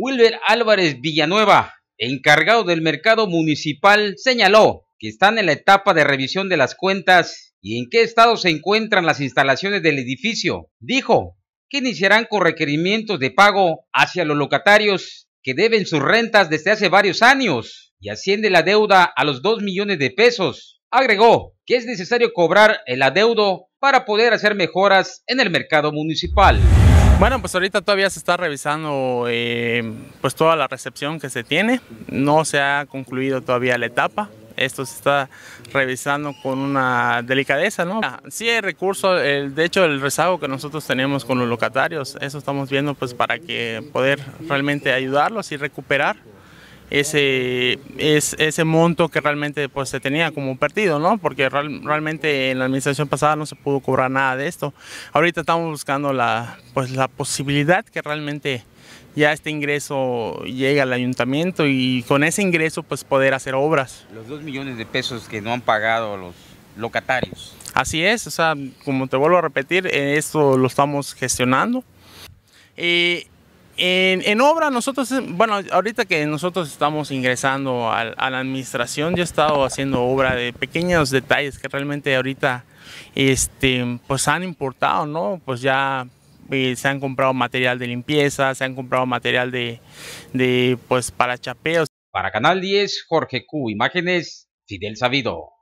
Wilber Álvarez Villanueva, encargado del mercado municipal, señaló que están en la etapa de revisión de las cuentas y en qué estado se encuentran las instalaciones del edificio. Dijo que iniciarán con requerimientos de pago hacia los locatarios que deben sus rentas desde hace varios años y asciende la deuda a los 2 millones de pesos. Agregó que es necesario cobrar el adeudo para poder hacer mejoras en el mercado municipal. Bueno, pues ahorita todavía se está revisando eh, pues toda la recepción que se tiene. No se ha concluido todavía la etapa. Esto se está revisando con una delicadeza, ¿no? Ah, sí hay recursos, el, de hecho el rezago que nosotros tenemos con los locatarios, eso estamos viendo pues para que poder realmente ayudarlos y recuperar ese, es, ese monto que realmente pues, se tenía como perdido, ¿no? porque realmente en la administración pasada no se pudo cobrar nada de esto. Ahorita estamos buscando la, pues, la posibilidad que realmente ya este ingreso llegue al ayuntamiento y con ese ingreso pues poder hacer obras. Los dos millones de pesos que no han pagado los locatarios. Así es, o sea, como te vuelvo a repetir, eh, esto lo estamos gestionando. Eh, en, obra, nosotros, bueno, ahorita que nosotros estamos ingresando a, la administración, yo he estado haciendo obra de pequeños detalles que realmente ahorita, este, pues han importado, ¿no? Pues ya eh, se han comprado material de limpieza, se han comprado material de, de pues, para chapeos. Para Canal 10, Jorge Q, imágenes Fidel Sabido.